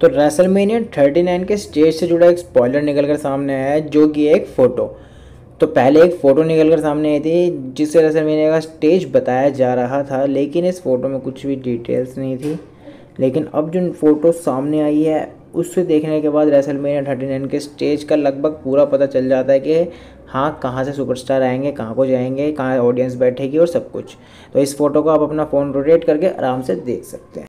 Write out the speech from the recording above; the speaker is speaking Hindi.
तो रेसलमेनिया थर्टी नाइन के स्टेज से जुड़ा एक स्पॉयलर निकल कर सामने आया है जो कि एक फ़ोटो तो पहले एक फ़ोटो निकल कर सामने आई थी जिसे रेसलमेनिया का स्टेज बताया जा रहा था लेकिन इस फ़ोटो में कुछ भी डिटेल्स नहीं थी लेकिन अब जो फ़ोटो सामने आई है उससे देखने के बाद रेसलमेनिया थर्टी नाइन के स्टेज का लगभग पूरा पता चल जाता है कि हाँ कहाँ से सुपरस्टार आएंगे कहाँ को जाएंगे कहाँ ऑडियंस बैठेगी और सब कुछ तो इस फोटो को आप अपना फ़ोन रोटेट करके आराम से देख सकते हैं